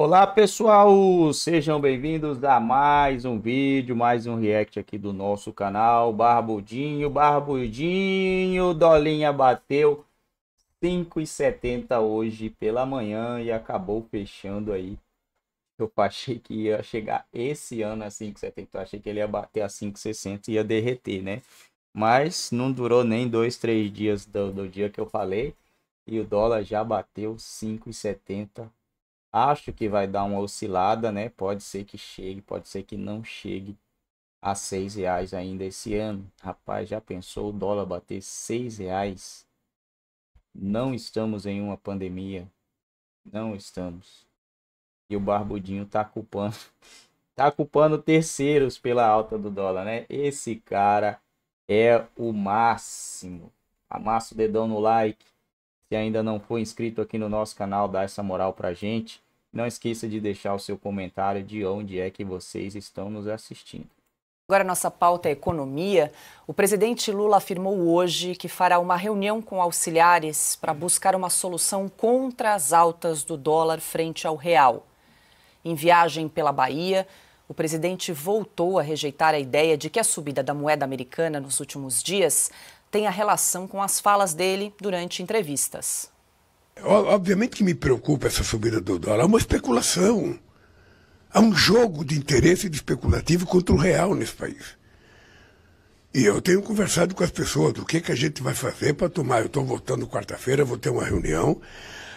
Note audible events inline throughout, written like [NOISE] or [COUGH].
Olá pessoal, sejam bem-vindos a mais um vídeo, mais um react aqui do nosso canal Barbudinho, Barbudinho, Dolinha bateu 5,70 hoje pela manhã e acabou fechando aí. Eu achei que ia chegar esse ano a 5,70, achei que ele ia bater a 5,60 e ia derreter, né? Mas não durou nem dois, três dias do, do dia que eu falei e o dólar já bateu 5,70 Acho que vai dar uma oscilada, né? Pode ser que chegue, pode ser que não chegue a seis reais ainda esse ano. Rapaz, já pensou o dólar bater seis reais? Não estamos em uma pandemia. Não estamos. E o Barbudinho tá culpando. [LAUGHS] Tá culpando terceiros pela alta do dólar, né? Esse cara é o máximo. Amassa o dedão no like. Se ainda não for inscrito aqui no nosso canal, dá essa moral para gente. Não esqueça de deixar o seu comentário de onde é que vocês estão nos assistindo. Agora, nossa pauta é economia. O presidente Lula afirmou hoje que fará uma reunião com auxiliares para buscar uma solução contra as altas do dólar frente ao real. Em viagem pela Bahia, o presidente voltou a rejeitar a ideia de que a subida da moeda americana nos últimos dias tem a relação com as falas dele durante entrevistas. Obviamente que me preocupa essa subida do dólar. É uma especulação. Há um jogo de interesse de especulativo contra o real nesse país. E eu tenho conversado com as pessoas do que, que a gente vai fazer para tomar. Eu estou voltando quarta-feira, vou ter uma reunião,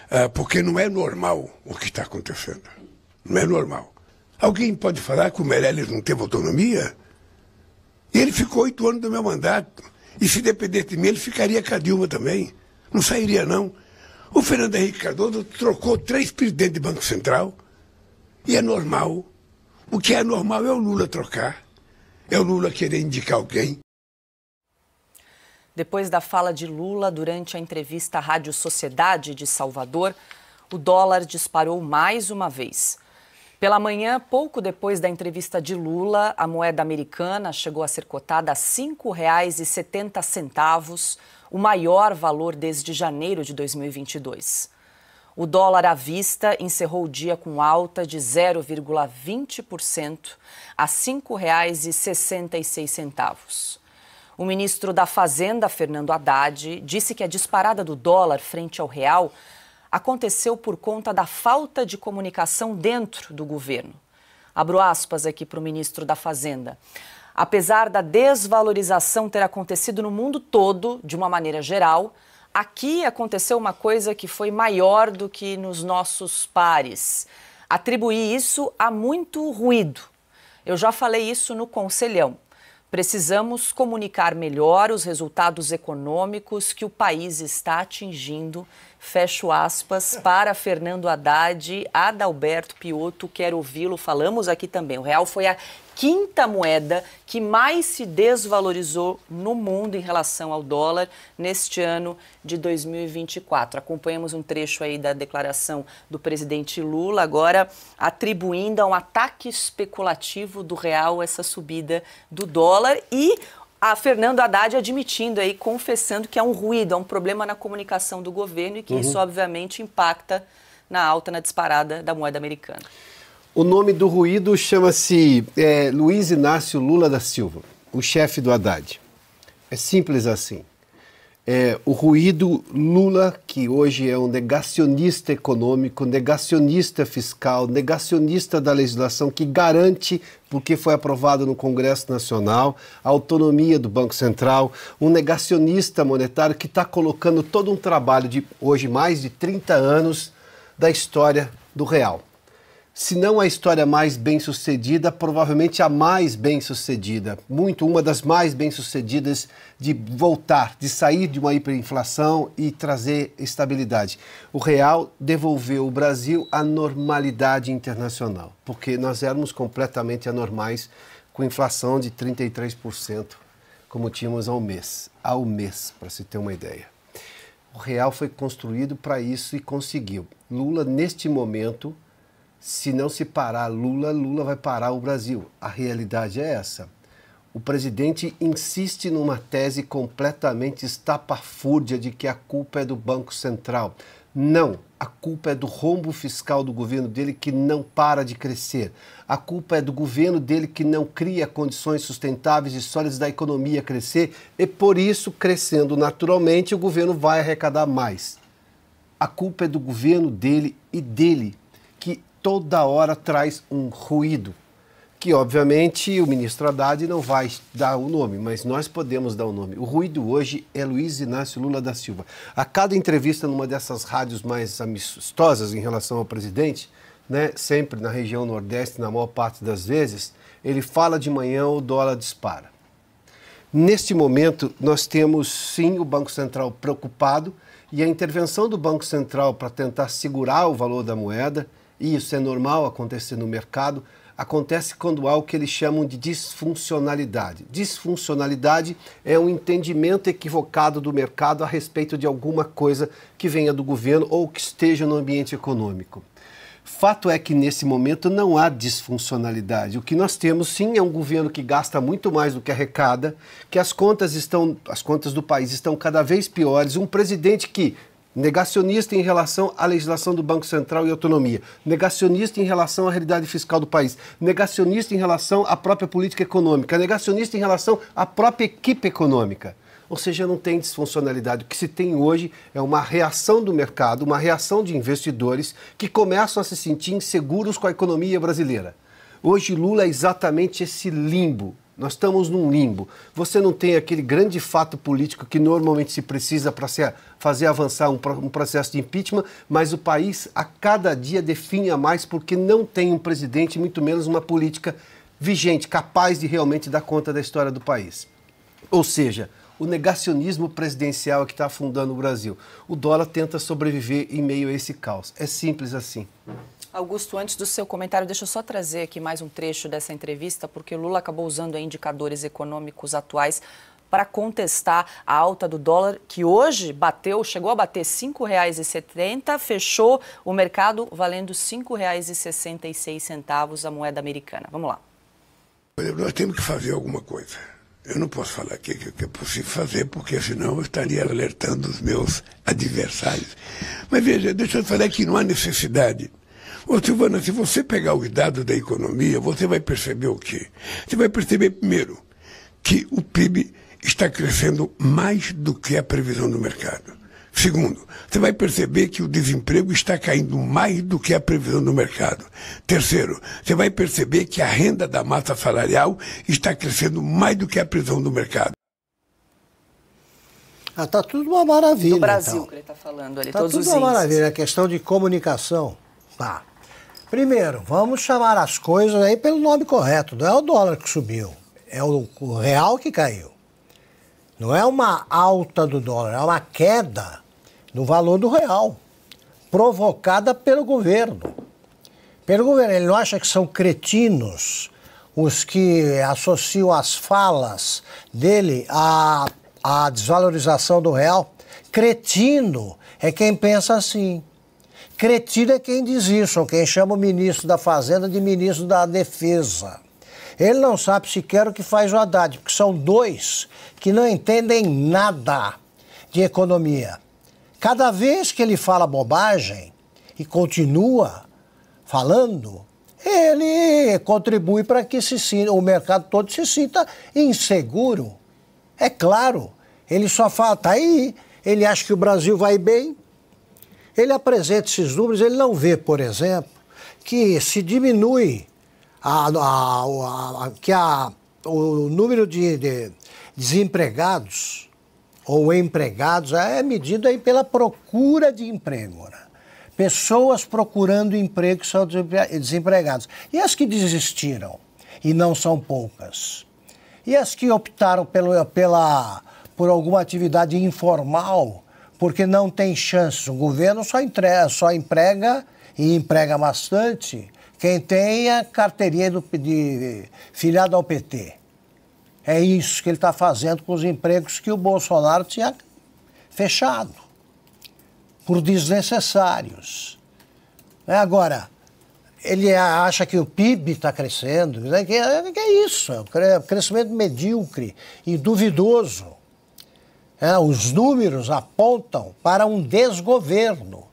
ah, porque não é normal o que está acontecendo. Não é normal. Alguém pode falar que o Meirelles não teve autonomia? Ele ficou oito anos do meu mandato. E se dependesse de mim, ele ficaria com a Dilma também. Não sairia, não. O Fernando Henrique Cardoso trocou três presidentes de Banco Central. E é normal. O que é normal é o Lula trocar. É o Lula querer indicar alguém. Depois da fala de Lula durante a entrevista à Rádio Sociedade de Salvador, o dólar disparou mais uma vez. Pela manhã, pouco depois da entrevista de Lula, a moeda americana chegou a ser cotada a R$ 5,70, o maior valor desde janeiro de 2022. O dólar à vista encerrou o dia com alta de 0,20% a R$ 5,66. O ministro da Fazenda, Fernando Haddad, disse que a disparada do dólar frente ao real aconteceu por conta da falta de comunicação dentro do governo. Abro aspas aqui para o ministro da Fazenda. Apesar da desvalorização ter acontecido no mundo todo, de uma maneira geral, aqui aconteceu uma coisa que foi maior do que nos nossos pares. Atribuir isso a muito ruído. Eu já falei isso no Conselhão. Precisamos comunicar melhor os resultados econômicos que o país está atingindo. Fecho aspas para Fernando Haddad, Adalberto Pioto, quero ouvi-lo. Falamos aqui também. O real foi a quinta moeda que mais se desvalorizou no mundo em relação ao dólar neste ano de 2024. Acompanhamos um trecho aí da declaração do presidente Lula, agora atribuindo a um ataque especulativo do real essa subida do dólar e a Fernando Haddad admitindo aí, confessando que é um ruído, é um problema na comunicação do governo e que uhum. isso obviamente impacta na alta, na disparada da moeda americana. O nome do ruído chama-se é, Luiz Inácio Lula da Silva, o chefe do Haddad. É simples assim. É, o ruído Lula, que hoje é um negacionista econômico, negacionista fiscal, negacionista da legislação que garante, porque foi aprovado no Congresso Nacional, a autonomia do Banco Central, um negacionista monetário que está colocando todo um trabalho de hoje mais de 30 anos da história do real se não a história mais bem-sucedida, provavelmente a mais bem-sucedida, muito uma das mais bem-sucedidas de voltar, de sair de uma hiperinflação e trazer estabilidade. O real devolveu o Brasil à normalidade internacional, porque nós éramos completamente anormais com inflação de 33%, como tínhamos ao mês, ao mês, para se ter uma ideia. O real foi construído para isso e conseguiu. Lula neste momento se não se parar Lula, Lula vai parar o Brasil. A realidade é essa. O presidente insiste numa tese completamente estapafúrdia de que a culpa é do Banco Central. Não, a culpa é do rombo fiscal do governo dele que não para de crescer. A culpa é do governo dele que não cria condições sustentáveis e sólidas da economia crescer e, por isso, crescendo naturalmente, o governo vai arrecadar mais. A culpa é do governo dele e dele toda hora traz um ruído. Que, obviamente, o ministro Haddad não vai dar o nome, mas nós podemos dar o nome. O ruído hoje é Luiz Inácio Lula da Silva. A cada entrevista numa dessas rádios mais amistosas em relação ao presidente, né, sempre na região Nordeste, na maior parte das vezes, ele fala de manhã, o dólar dispara. Neste momento, nós temos sim o Banco Central preocupado e a intervenção do Banco Central para tentar segurar o valor da moeda e isso é normal acontecer no mercado, acontece quando há o que eles chamam de disfuncionalidade. Disfuncionalidade é um entendimento equivocado do mercado a respeito de alguma coisa que venha do governo ou que esteja no ambiente econômico. Fato é que nesse momento não há disfuncionalidade. O que nós temos sim é um governo que gasta muito mais do que arrecada, que as contas estão, as contas do país estão cada vez piores, um presidente que negacionista em relação à legislação do Banco Central e autonomia, negacionista em relação à realidade fiscal do país, negacionista em relação à própria política econômica, negacionista em relação à própria equipe econômica. Ou seja, não tem disfuncionalidade. O que se tem hoje é uma reação do mercado, uma reação de investidores que começam a se sentir inseguros com a economia brasileira. Hoje, Lula é exatamente esse limbo nós estamos num limbo. Você não tem aquele grande fato político que normalmente se precisa para fazer avançar um, um processo de impeachment, mas o país a cada dia a mais porque não tem um presidente, muito menos uma política vigente, capaz de realmente dar conta da história do país. Ou seja, o negacionismo presidencial é que está afundando o Brasil. O dólar tenta sobreviver em meio a esse caos. É simples assim. Augusto, antes do seu comentário, deixa eu só trazer aqui mais um trecho dessa entrevista, porque Lula acabou usando indicadores econômicos atuais para contestar a alta do dólar, que hoje bateu, chegou a bater R$ 5,70, fechou o mercado valendo R$ 5,66 a moeda americana. Vamos lá. Nós temos que fazer alguma coisa. Eu não posso falar o que, que é possível fazer, porque senão eu estaria alertando os meus adversários. Mas veja, deixa eu falar que não há necessidade Ô, Silvana, se você pegar os dados da economia, você vai perceber o quê? Você vai perceber, primeiro, que o PIB está crescendo mais do que a previsão do mercado. Segundo, você vai perceber que o desemprego está caindo mais do que a previsão do mercado. Terceiro, você vai perceber que a renda da massa salarial está crescendo mais do que a previsão do mercado. Ah, tá tudo uma maravilha. Do Brasil então. que ele está falando ali, tá todos tudo uma índices. maravilha, a questão de comunicação. Tá. Primeiro, vamos chamar as coisas aí pelo nome correto. Não é o dólar que subiu, é o real que caiu. Não é uma alta do dólar, é uma queda no valor do real, provocada pelo governo. Pelo governo, ele não acha que são cretinos os que associam as falas dele à, à desvalorização do real? Cretino é quem pensa assim. Cretino é quem diz isso, ou quem chama o ministro da Fazenda de ministro da Defesa. Ele não sabe sequer o que faz o Haddad, porque são dois que não entendem nada de economia. Cada vez que ele fala bobagem e continua falando, ele contribui para que se sinta, o mercado todo se sinta inseguro. É claro, ele só fala, tá aí, ele acha que o Brasil vai bem, ele apresenta esses números, ele não vê, por exemplo, que se diminui a, a, a, que a, o número de, de desempregados ou empregados é medido aí pela procura de emprego. Né? Pessoas procurando emprego são desempregados. E as que desistiram, e não são poucas. E as que optaram pelo, pela, por alguma atividade informal porque não tem chance. O governo só, entrega, só emprega e emprega bastante quem tem a carteirinha do, de filiado ao PT. É isso que ele está fazendo com os empregos que o Bolsonaro tinha fechado, por desnecessários. É, agora, ele acha que o PIB está crescendo, né? que, é, que é isso, é um é crescimento medíocre e duvidoso. É, os números apontam para um desgoverno.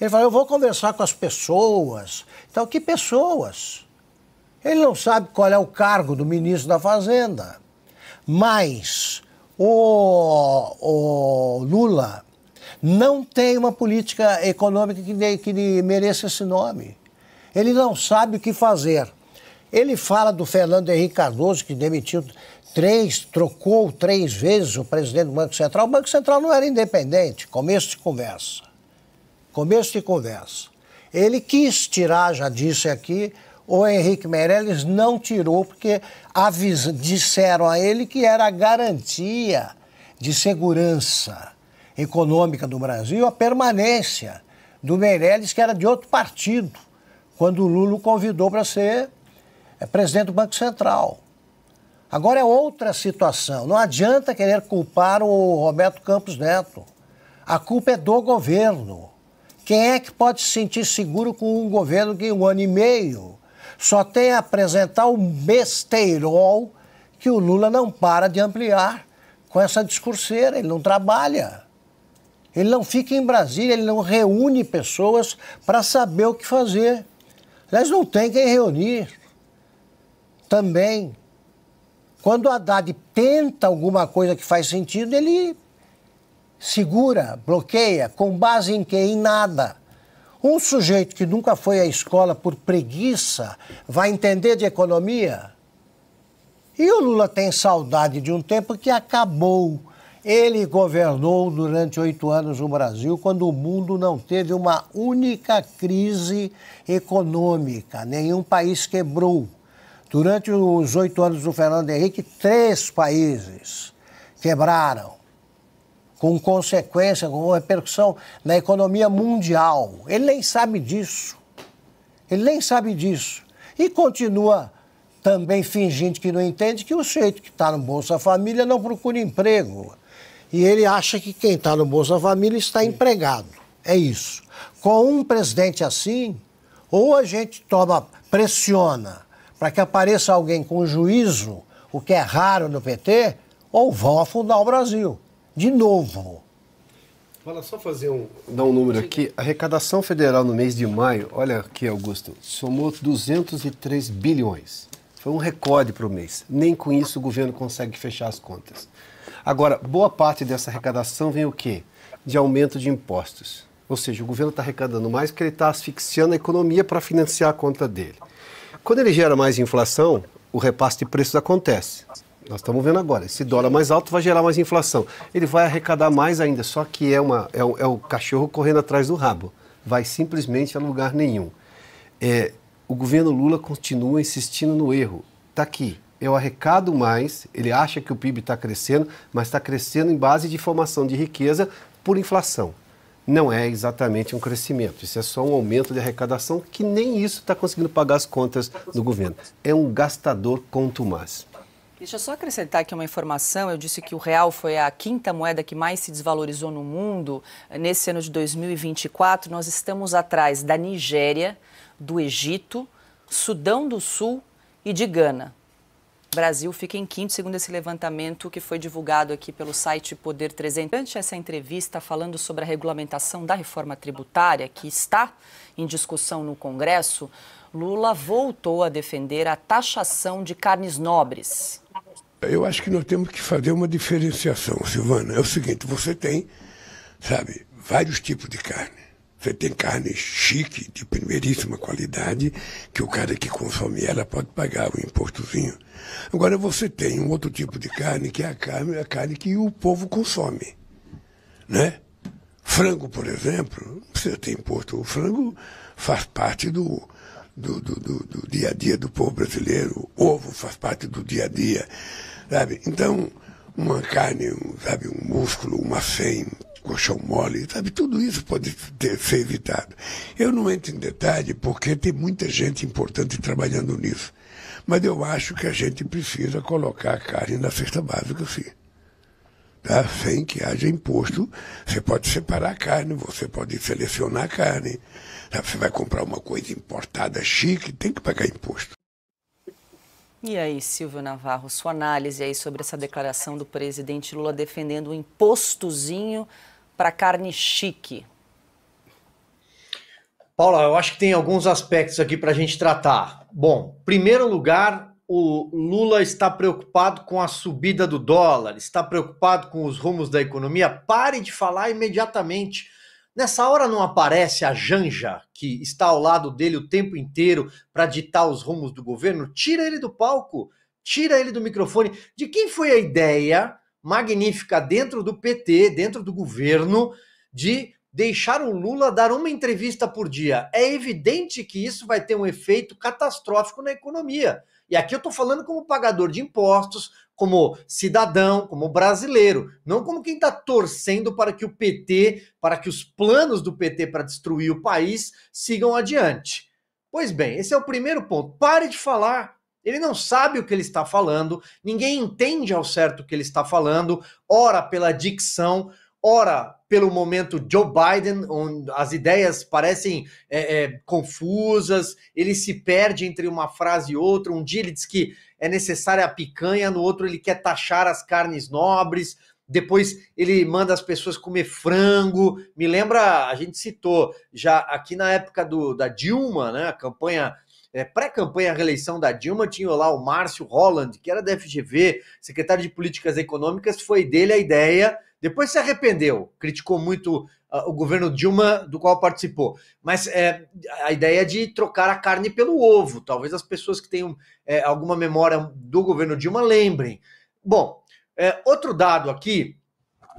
Ele fala: eu vou conversar com as pessoas. Então, que pessoas? Ele não sabe qual é o cargo do ministro da Fazenda. Mas o, o Lula não tem uma política econômica que, que mereça esse nome. Ele não sabe o que fazer. Ele fala do Fernando Henrique Cardoso, que demitiu três, trocou três vezes o presidente do Banco Central. O Banco Central não era independente, começo de conversa. Começo de conversa. Ele quis tirar, já disse aqui, o Henrique Meirelles não tirou, porque disseram a ele que era a garantia de segurança econômica do Brasil a permanência do Meirelles, que era de outro partido, quando o Lula o convidou para ser eh, presidente do Banco Central. Agora é outra situação. Não adianta querer culpar o Roberto Campos Neto. A culpa é do governo. Quem é que pode se sentir seguro com um governo que, em um ano e meio, só tem a apresentar o besteirol que o Lula não para de ampliar com essa discurseira? Ele não trabalha. Ele não fica em Brasília, ele não reúne pessoas para saber o que fazer. Aliás, não tem quem reunir. Também quando o Haddad tenta alguma coisa que faz sentido, ele segura, bloqueia, com base em que? Em nada. Um sujeito que nunca foi à escola por preguiça vai entender de economia? E o Lula tem saudade de um tempo que acabou. Ele governou durante oito anos o Brasil quando o mundo não teve uma única crise econômica, nenhum país quebrou. Durante os oito anos do Fernando Henrique, três países quebraram, com consequência, com repercussão na economia mundial. Ele nem sabe disso. Ele nem sabe disso. E continua também fingindo que não entende que o sujeito que está no Bolsa Família não procura emprego. E ele acha que quem está no Bolsa Família está empregado. É isso. Com um presidente assim, ou a gente toma, pressiona para que apareça alguém com juízo, o que é raro no PT, ou vão afundar o Brasil. De novo. Fala só fazer um. Dar um número aqui. A arrecadação federal no mês de maio, olha aqui, Augusto, somou 203 bilhões. Foi um recorde para o mês. Nem com isso o governo consegue fechar as contas. Agora, boa parte dessa arrecadação vem o quê? De aumento de impostos. Ou seja, o governo está arrecadando mais porque ele está asfixiando a economia para financiar a conta dele. Quando ele gera mais inflação, o repasse de preços acontece. Nós estamos vendo agora, esse dólar mais alto vai gerar mais inflação. Ele vai arrecadar mais ainda, só que é, uma, é, o, é o cachorro correndo atrás do rabo. Vai simplesmente a lugar nenhum. É, o governo Lula continua insistindo no erro. Está aqui, eu arrecado mais, ele acha que o PIB está crescendo, mas está crescendo em base de formação de riqueza por inflação não é exatamente um crescimento, isso é só um aumento de arrecadação que nem isso está conseguindo pagar as contas tá do governo. É um gastador contumaz. Deixa eu só acrescentar aqui uma informação. Eu disse que o real foi a quinta moeda que mais se desvalorizou no mundo. Nesse ano de 2024, nós estamos atrás da Nigéria, do Egito, Sudão do Sul e de Gana. Brasil fica em quinto, segundo esse levantamento que foi divulgado aqui pelo site Poder 300. Durante essa entrevista, falando sobre a regulamentação da reforma tributária, que está em discussão no Congresso, Lula voltou a defender a taxação de carnes nobres. Eu acho que nós temos que fazer uma diferenciação, Silvana. É o seguinte: você tem, sabe, vários tipos de carne você tem carne chique, de primeiríssima qualidade, que o cara que consome ela pode pagar o impostozinho. Agora você tem um outro tipo de carne, que é a carne, a carne que o povo consome. Né? Frango, por exemplo, você tem imposto. O frango faz parte do, do, do, do, do dia a dia do povo brasileiro. O ovo faz parte do dia a dia. Sabe? Então, uma carne, um, sabe, um músculo, uma fêmea, colchão mole, sabe? Tudo isso pode ter, ser evitado. Eu não entro em detalhe porque tem muita gente importante trabalhando nisso. Mas eu acho que a gente precisa colocar a carne na cesta básica, sim. Tá? Sem que haja imposto, você pode separar a carne, você pode selecionar a carne. Tá? Você vai comprar uma coisa importada chique, tem que pagar imposto. E aí, Silvio Navarro, sua análise aí sobre essa declaração do presidente Lula defendendo o um impostozinho para carne chique? Paula, eu acho que tem alguns aspectos aqui para a gente tratar. Bom, primeiro lugar, o Lula está preocupado com a subida do dólar, está preocupado com os rumos da economia. Pare de falar imediatamente Nessa hora não aparece a Janja, que está ao lado dele o tempo inteiro para ditar os rumos do governo? Tira ele do palco, tira ele do microfone. De quem foi a ideia magnífica dentro do PT, dentro do governo, de deixar o Lula dar uma entrevista por dia. É evidente que isso vai ter um efeito catastrófico na economia. E aqui eu estou falando como pagador de impostos, como cidadão, como brasileiro, não como quem está torcendo para que o PT, para que os planos do PT para destruir o país sigam adiante. Pois bem, esse é o primeiro ponto. Pare de falar. Ele não sabe o que ele está falando, ninguém entende ao certo o que ele está falando, ora pela dicção, ora pelo momento Joe Biden, onde as ideias parecem é, é, confusas, ele se perde entre uma frase e outra. Um dia ele diz que é necessária a picanha, no outro ele quer taxar as carnes nobres. Depois ele manda as pessoas comer frango. Me lembra, a gente citou já aqui na época do, da Dilma, né, a campanha é, pré-campanha à reeleição da Dilma, tinha lá o Márcio Holland, que era da FGV, secretário de Políticas Econômicas, foi dele a ideia. Depois se arrependeu, criticou muito uh, o governo Dilma, do qual participou. Mas é, a ideia é de trocar a carne pelo ovo. Talvez as pessoas que tenham é, alguma memória do governo Dilma lembrem. Bom, é, outro dado aqui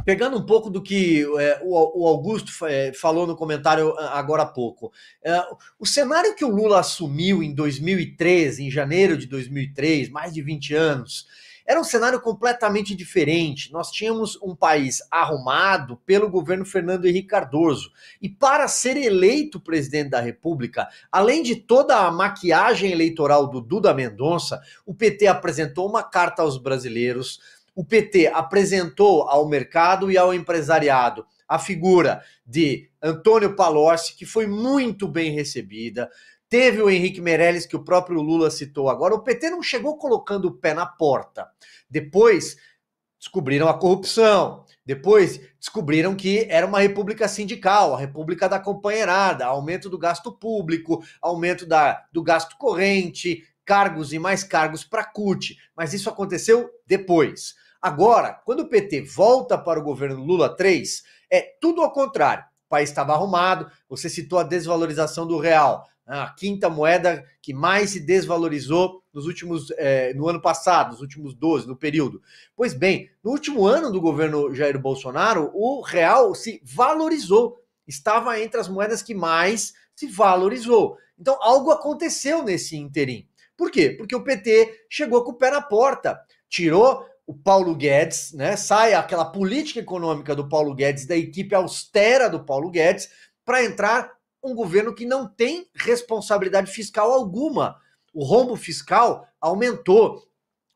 pegando um pouco do que é, o, o, Augusto é, falou no comentário ah, agora há pouco, é, o cenário que o Lula assumiu em 2003, em janeiro de 2003, mais de 20 anos, era um cenário completamente diferente. Nós tínhamos um país arrumado pelo governo Fernando Henrique Cardoso. E para ser eleito presidente da República, além de toda a maquiagem eleitoral do Duda Mendonça, o PT apresentou uma carta aos brasileiros o PT apresentou ao mercado e ao empresariado a figura de Antônio Palocci, que foi muito bem recebida. Teve o Henrique Meirelles, que o próprio Lula citou agora. O PT não chegou colocando o pé na porta. Depois descobriram a corrupção. Depois descobriram que era uma república sindical, a república da companheirada, aumento do gasto público, aumento da, do gasto corrente, cargos e mais cargos para CUT. Mas isso aconteceu depois. Agora, quando o PT volta para o governo Lula 3, é tudo ao contrário. O país estava arrumado, você citou a desvalorização do real, né? a quinta moeda que mais se desvalorizou nos últimos eh, no ano passado, nos últimos 12, no período. Pois bem, no último ano do governo Jair Bolsonaro, o real se valorizou, estava entre as moedas que mais se valorizou. Então, algo aconteceu nesse interim. Por quê? Porque o PT chegou com o pé na porta, tirou o Paulo Guedes, né? Sai aquela política econômica do Paulo Guedes, da equipe austera do Paulo Guedes, para entrar um governo que não tem responsabilidade fiscal alguma. O rombo fiscal aumentou,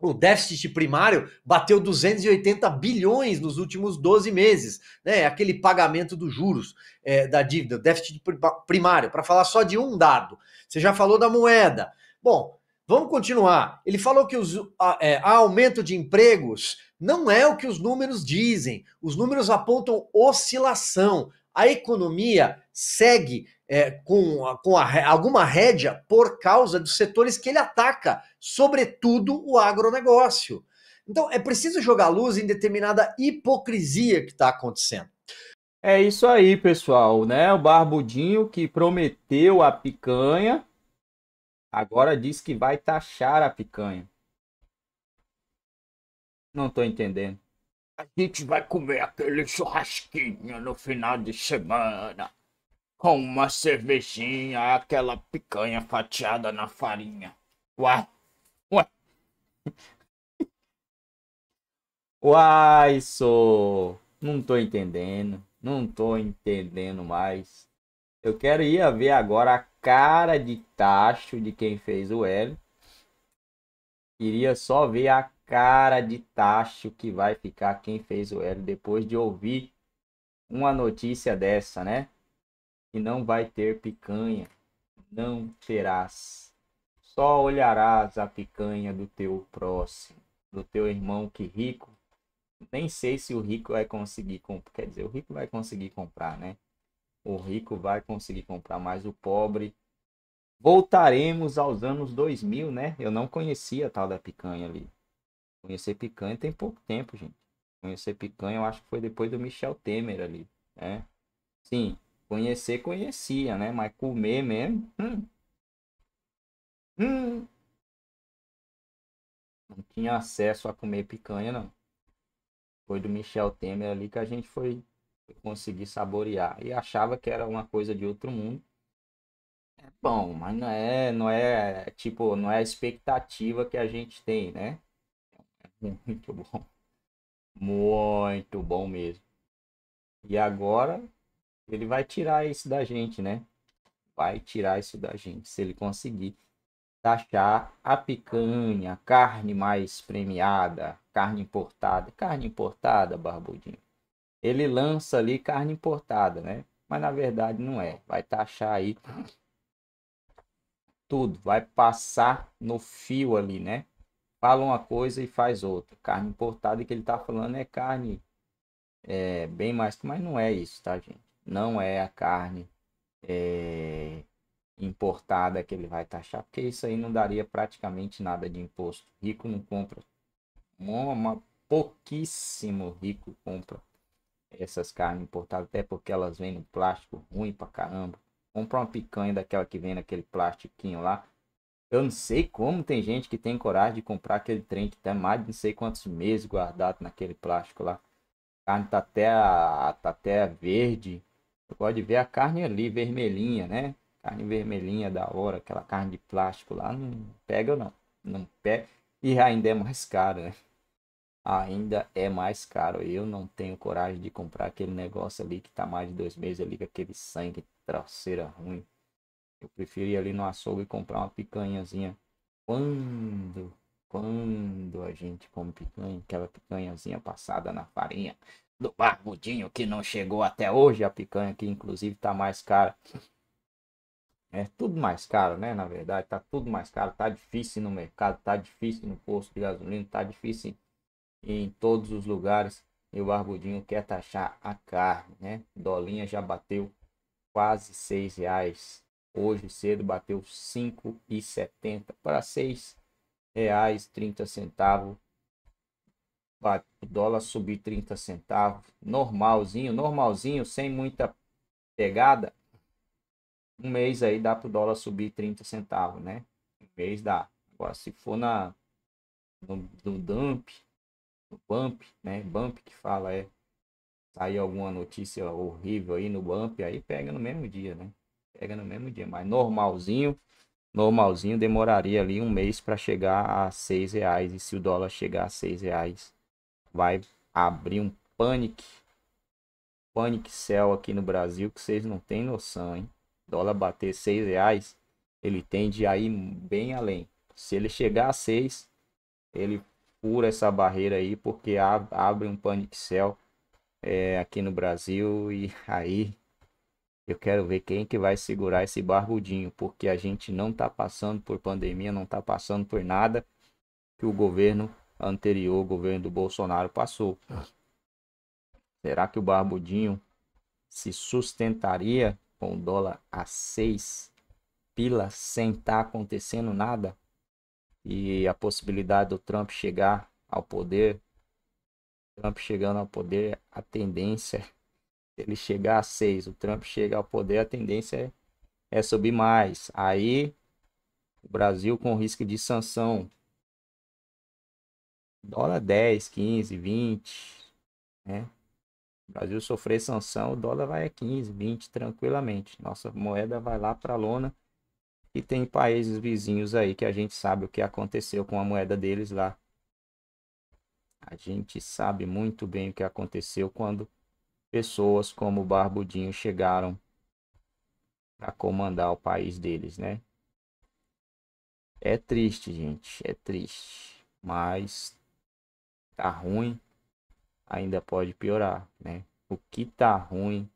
o déficit primário bateu 280 bilhões nos últimos 12 meses, né? É aquele pagamento dos juros é, da dívida, déficit primário, para falar só de um dado. Você já falou da moeda. Bom, Vamos continuar. Ele falou que os, a, é, aumento de empregos não é o que os números dizem. Os números apontam oscilação. A economia segue é, com, com a, alguma rédea por causa dos setores que ele ataca, sobretudo o agronegócio. Então é preciso jogar luz em determinada hipocrisia que está acontecendo. É isso aí, pessoal, né? O Barbudinho que prometeu a picanha Agora diz que vai taxar a picanha. Não tô entendendo. A gente vai comer aquele churrasquinho no final de semana. Com uma cervejinha, aquela picanha fatiada na farinha. Uai. Uai. [LAUGHS] Uai, sou. Não tô entendendo. Não tô entendendo mais. Eu quero ir a ver agora a cara de tacho de quem fez o L. Queria só ver a cara de tacho que vai ficar quem fez o L depois de ouvir uma notícia dessa, né? Que não vai ter picanha. Não terás. Só olharás a picanha do teu próximo, do teu irmão que rico. Nem sei se o rico vai conseguir comprar. Quer dizer, o rico vai conseguir comprar, né? O rico vai conseguir comprar mais o pobre. Voltaremos aos anos 2000, né? Eu não conhecia a tal da picanha ali. Conhecer picanha tem pouco tempo, gente. Conhecer picanha eu acho que foi depois do Michel Temer ali, né? Sim, conhecer conhecia, né? Mas comer mesmo. Hum. Hum. Não tinha acesso a comer picanha, não. Foi do Michel Temer ali que a gente foi conseguir saborear. E achava que era uma coisa de outro mundo. É bom, mas não é, não é, tipo, não é a expectativa que a gente tem, né? É muito [LAUGHS] bom. Muito bom mesmo. E agora ele vai tirar isso da gente, né? Vai tirar isso da gente, se ele conseguir taxar a picanha, carne mais premiada, carne importada. Carne importada, barbudinho ele lança ali carne importada, né? Mas na verdade não é. Vai taxar aí tudo, vai passar no fio ali, né? Fala uma coisa e faz outra. Carne importada que ele tá falando é carne é, bem mais, mas não é isso, tá, gente? Não é a carne é, importada que ele vai taxar, porque isso aí não daria praticamente nada de imposto. Rico não compra. Uma, pouquíssimo rico compra essas carnes importadas, até porque elas vêm no plástico ruim pra caramba. Comprar uma picanha daquela que vem naquele plastiquinho lá. Eu não sei como tem gente que tem coragem de comprar aquele trem que tá mais de não sei quantos meses guardado naquele plástico lá. A carne tá até, a, tá até verde. pode ver a carne ali, vermelhinha, né? Carne vermelhinha da hora, aquela carne de plástico lá, não pega não. Não pega. E ainda é mais cara, né? ainda é mais caro. Eu não tenho coragem de comprar aquele negócio ali que tá mais de dois meses ali com aquele sangue, traseira ruim. Eu prefiro ir ali no açougue e comprar uma picanhazinha. Quando, quando a gente come picanha, aquela picanhazinha passada na farinha do barbudinho que não chegou até hoje, a picanha que inclusive tá mais cara. É tudo mais caro, né? Na verdade, tá tudo mais caro. Tá difícil no mercado, tá difícil no posto de gasolina, tá difícil em todos os lugares e o Argudinho quer taxar a carne, né? Dolinha já bateu quase seis reais. Hoje cedo bateu cinco e setenta para seis reais trinta centavos. O dólar subir 30 centavos, normalzinho, normalzinho, sem muita pegada. Um mês aí dá para o dólar subir 30 centavos, né? Um mês dá. Agora, se for na, no, no dump, Bump, né? Bump que fala é sair alguma notícia horrível aí no Bump, aí pega no mesmo dia, né? Pega no mesmo dia, mas normalzinho, normalzinho demoraria ali um mês para chegar a seis reais e se o dólar chegar a seis reais, vai abrir um pânico pânico céu aqui no Brasil que vocês não têm noção, hein? dólar bater seis reais, ele tende a ir bem além. Se ele chegar a seis, ele fura essa barreira aí, porque abre um panic cell é, aqui no Brasil e [LAUGHS] aí eu quero ver quem que vai segurar esse barbudinho, porque a gente não está passando por pandemia, não está passando por nada que o governo anterior, o governo do Bolsonaro passou. Será que o barbudinho se sustentaria com o dólar a 6 pila sem estar tá acontecendo nada? e a possibilidade do Trump chegar ao poder, Trump chegando ao poder, a tendência, ele chegar a seis. o Trump chega ao poder, a tendência é, é subir mais. Aí, o Brasil com risco de sanção, dólar 10, 15, 20, né? O Brasil sofrer sanção, o dólar vai a 15, 20 tranquilamente. Nossa moeda vai lá para a lona e tem países vizinhos aí que a gente sabe o que aconteceu com a moeda deles lá. A gente sabe muito bem o que aconteceu quando pessoas como Barbudinho chegaram para comandar o país deles, né? É triste, gente, é triste, mas tá ruim, ainda pode piorar, né? O que tá ruim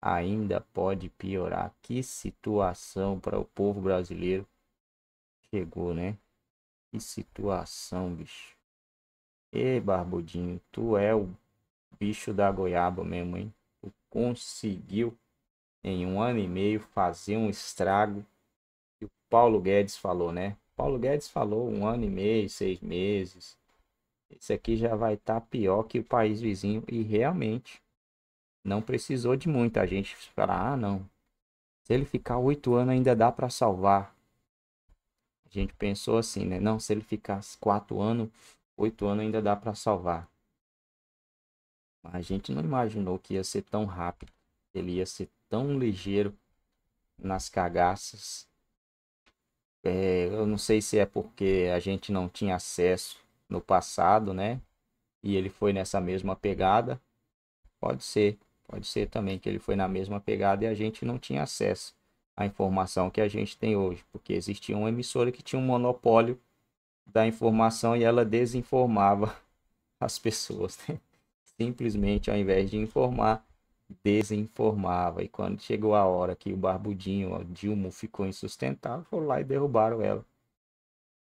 ainda pode piorar. Que situação para o povo brasileiro chegou, né? Que situação, bicho. Ei, barbudinho, tu é o bicho da goiaba mesmo, hein? Tu conseguiu em um ano e meio fazer um estrago que o Paulo Guedes falou, né? Paulo Guedes falou um ano e meio, seis meses. Esse aqui já vai estar tá pior que o país vizinho e realmente não precisou de muita gente falar, ah, não. Se ele ficar oito anos ainda dá para salvar. A gente pensou assim, né? Não, se ele ficar quatro anos, oito anos ainda dá para salvar. Mas a gente não imaginou que ia ser tão rápido, ele ia ser tão ligeiro nas cagaças. É, eu não sei se é porque a gente não tinha acesso no passado, né? E ele foi nessa mesma pegada. Pode ser. Pode ser também que ele foi na mesma pegada e a gente não tinha acesso à informação que a gente tem hoje, porque existia uma emissora que tinha um monopólio da informação e ela desinformava [LAUGHS] as pessoas. Né? Simplesmente, ao invés de informar, desinformava. E quando chegou a hora que o Barbudinho, o Dilma, ficou insustentável, foram lá e derrubaram ela.